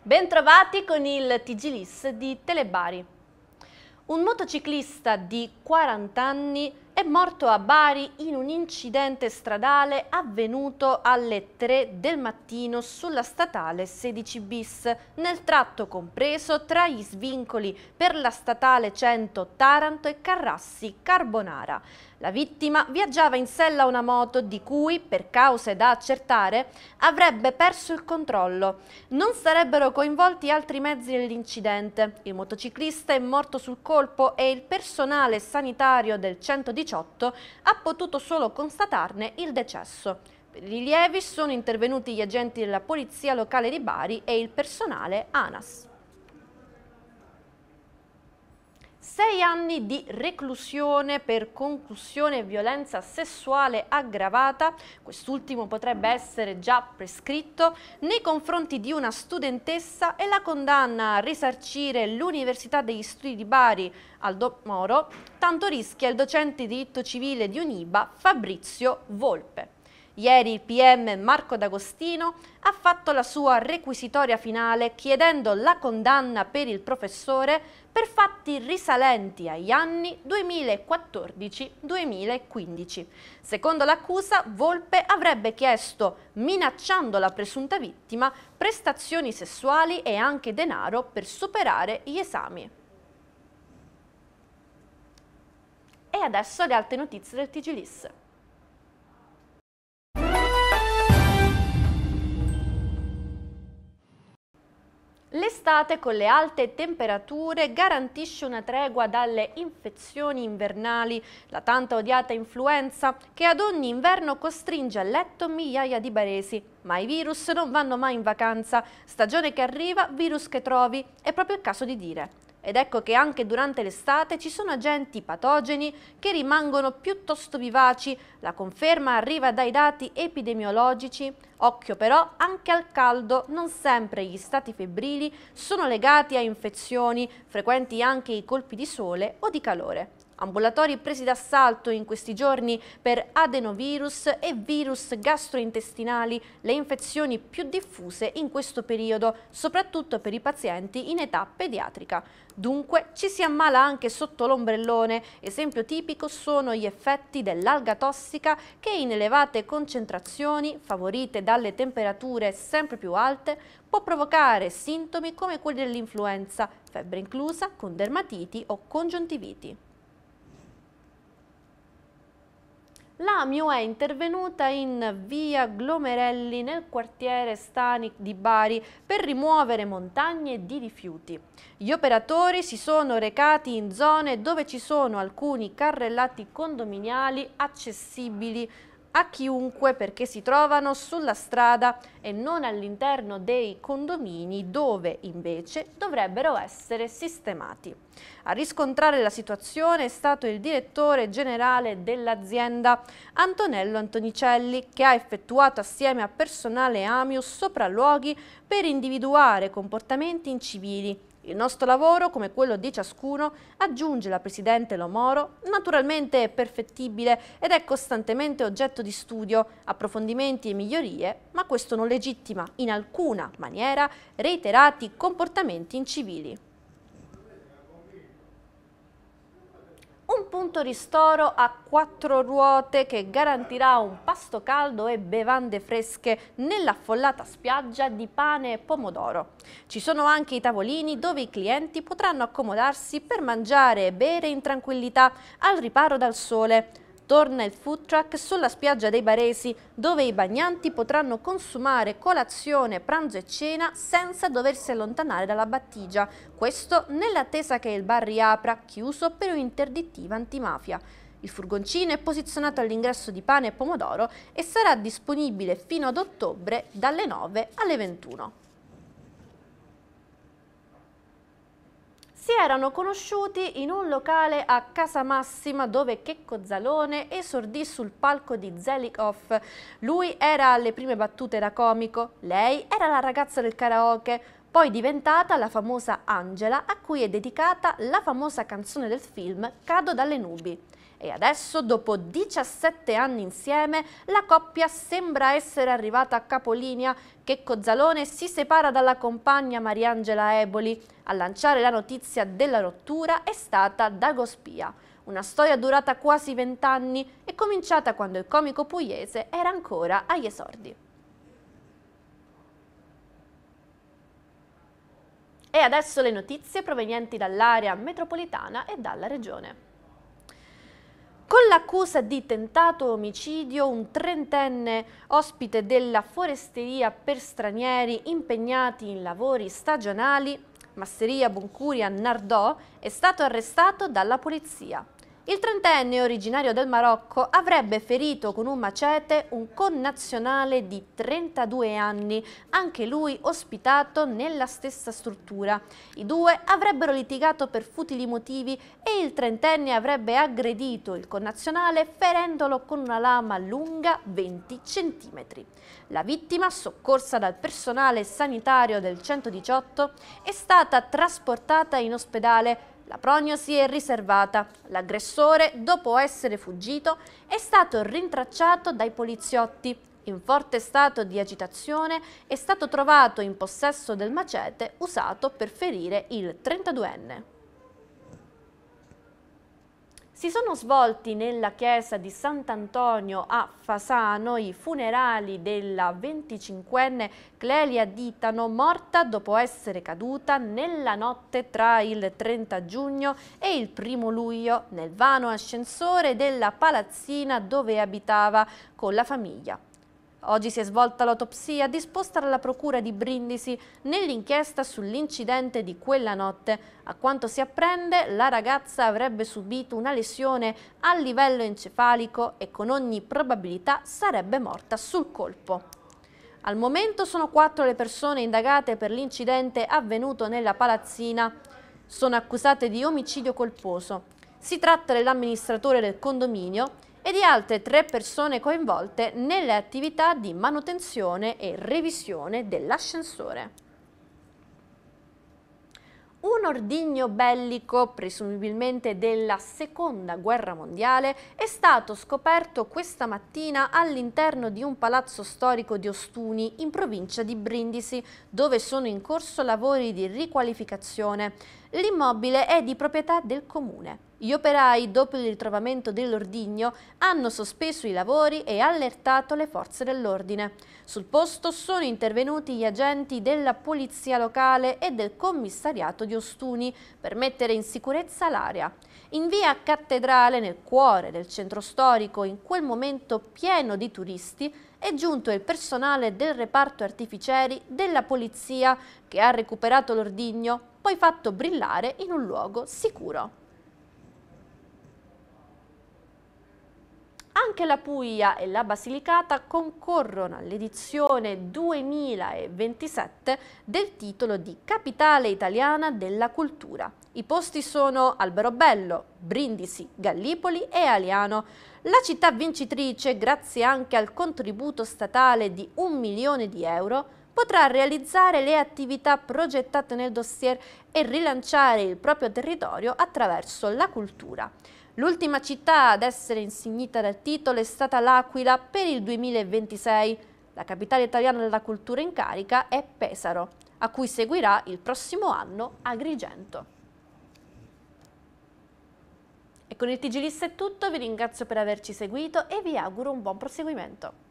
Bentrovati con il TG Liss di Telebari. Un motociclista di 40 anni è morto a Bari in un incidente stradale avvenuto alle 3 del mattino sulla statale 16 bis, nel tratto compreso tra gli svincoli per la statale 100 Taranto e Carrassi Carbonara. La vittima viaggiava in sella a una moto di cui, per cause da accertare, avrebbe perso il controllo. Non sarebbero coinvolti altri mezzi nell'incidente. Il motociclista è morto sul colpo e il personale sanitario del 118 ha potuto solo constatarne il decesso Per i rilievi sono intervenuti gli agenti della Polizia Locale di Bari e il personale ANAS. sei anni di reclusione per concussione e violenza sessuale aggravata, quest'ultimo potrebbe essere già prescritto, nei confronti di una studentessa e la condanna a risarcire l'Università degli Studi di Bari Aldo Moro, tanto rischia il docente di diritto civile di Uniba Fabrizio Volpe. Ieri il PM Marco D'Agostino ha fatto la sua requisitoria finale chiedendo la condanna per il professore per fatti risalenti agli anni 2014-2015. Secondo l'accusa, Volpe avrebbe chiesto, minacciando la presunta vittima, prestazioni sessuali e anche denaro per superare gli esami. E adesso le altre notizie del TG Liss. L'estate con le alte temperature garantisce una tregua dalle infezioni invernali, la tanto odiata influenza che ad ogni inverno costringe a letto migliaia di baresi. Ma i virus non vanno mai in vacanza, stagione che arriva, virus che trovi, è proprio il caso di dire. Ed ecco che anche durante l'estate ci sono agenti patogeni che rimangono piuttosto vivaci, la conferma arriva dai dati epidemiologici. Occhio però anche al caldo, non sempre gli stati febbrili sono legati a infezioni, frequenti anche i colpi di sole o di calore. Ambulatori presi d'assalto in questi giorni per adenovirus e virus gastrointestinali, le infezioni più diffuse in questo periodo, soprattutto per i pazienti in età pediatrica. Dunque ci si ammala anche sotto l'ombrellone. Esempio tipico sono gli effetti dell'alga tossica che in elevate concentrazioni, favorite dalle temperature sempre più alte, può provocare sintomi come quelli dell'influenza, febbre inclusa, con dermatiti o congiuntiviti. L'AMIO è intervenuta in via Glomerelli nel quartiere Stani di Bari per rimuovere montagne di rifiuti. Gli operatori si sono recati in zone dove ci sono alcuni carrellati condominiali accessibili a chiunque perché si trovano sulla strada e non all'interno dei condomini dove invece dovrebbero essere sistemati. A riscontrare la situazione è stato il direttore generale dell'azienda Antonello Antonicelli che ha effettuato assieme a personale Amius sopralluoghi per individuare comportamenti incivili il nostro lavoro, come quello di ciascuno, aggiunge la Presidente Lomoro, naturalmente è perfettibile ed è costantemente oggetto di studio, approfondimenti e migliorie, ma questo non legittima in alcuna maniera reiterati comportamenti incivili. punto ristoro a quattro ruote che garantirà un pasto caldo e bevande fresche nell'affollata spiaggia di pane e pomodoro. Ci sono anche i tavolini dove i clienti potranno accomodarsi per mangiare e bere in tranquillità al riparo dal sole Torna il food truck sulla spiaggia dei Baresi, dove i bagnanti potranno consumare colazione, pranzo e cena senza doversi allontanare dalla battigia. Questo nell'attesa che il bar riapra, chiuso per un'interdittiva antimafia. Il furgoncino è posizionato all'ingresso di pane e pomodoro e sarà disponibile fino ad ottobre dalle 9 alle 21. si erano conosciuti in un locale a Casa Massima dove Checco Zalone esordì sul palco di Zelikoff. Lui era alle prime battute da comico, lei era la ragazza del karaoke, poi diventata la famosa Angela a cui è dedicata la famosa canzone del film Cado dalle nubi. E adesso, dopo 17 anni insieme, la coppia sembra essere arrivata a capolinea che Cozzalone si separa dalla compagna Mariangela Eboli. A lanciare la notizia della rottura è stata Dago Spia, una storia durata quasi vent'anni e cominciata quando il comico pugliese era ancora agli esordi. E adesso le notizie provenienti dall'area metropolitana e dalla regione. Con l'accusa di tentato omicidio, un trentenne ospite della foresteria per stranieri impegnati in lavori stagionali, Masseria Buncuria Nardò, è stato arrestato dalla polizia. Il trentenne originario del Marocco avrebbe ferito con un macete un connazionale di 32 anni, anche lui ospitato nella stessa struttura. I due avrebbero litigato per futili motivi e il trentenne avrebbe aggredito il connazionale ferendolo con una lama lunga 20 cm. La vittima, soccorsa dal personale sanitario del 118, è stata trasportata in ospedale la prognosi è riservata. L'aggressore, dopo essere fuggito, è stato rintracciato dai poliziotti. In forte stato di agitazione è stato trovato in possesso del macete usato per ferire il 32enne. Si sono svolti nella chiesa di Sant'Antonio a Fasano i funerali della 25enne Clelia Ditano, morta dopo essere caduta nella notte tra il 30 giugno e il 1 luglio nel vano ascensore della palazzina dove abitava con la famiglia. Oggi si è svolta l'autopsia disposta dalla Procura di Brindisi nell'inchiesta sull'incidente di quella notte. A quanto si apprende, la ragazza avrebbe subito una lesione a livello encefalico e con ogni probabilità sarebbe morta sul colpo. Al momento sono quattro le persone indagate per l'incidente avvenuto nella palazzina. Sono accusate di omicidio colposo. Si tratta dell'amministratore del condominio, e di altre tre persone coinvolte nelle attività di manutenzione e revisione dell'ascensore. Un ordigno bellico, presumibilmente della Seconda Guerra Mondiale, è stato scoperto questa mattina all'interno di un palazzo storico di Ostuni, in provincia di Brindisi, dove sono in corso lavori di riqualificazione. L'immobile è di proprietà del comune. Gli operai, dopo il ritrovamento dell'ordigno, hanno sospeso i lavori e allertato le forze dell'ordine. Sul posto sono intervenuti gli agenti della polizia locale e del commissariato di Ostuni per mettere in sicurezza l'area. In via Cattedrale, nel cuore del centro storico, in quel momento pieno di turisti, è giunto il personale del reparto artificieri della polizia che ha recuperato l'ordigno, poi fatto brillare in un luogo sicuro. Anche la Puglia e la Basilicata concorrono all'edizione 2027 del titolo di Capitale Italiana della Cultura. I posti sono Alberobello, Brindisi, Gallipoli e Aliano. La città vincitrice, grazie anche al contributo statale di un milione di euro, potrà realizzare le attività progettate nel dossier e rilanciare il proprio territorio attraverso la cultura. L'ultima città ad essere insignita del titolo è stata L'Aquila per il 2026. La capitale italiana della cultura in carica è Pesaro, a cui seguirà il prossimo anno Agrigento. E con il TG List è tutto, vi ringrazio per averci seguito e vi auguro un buon proseguimento.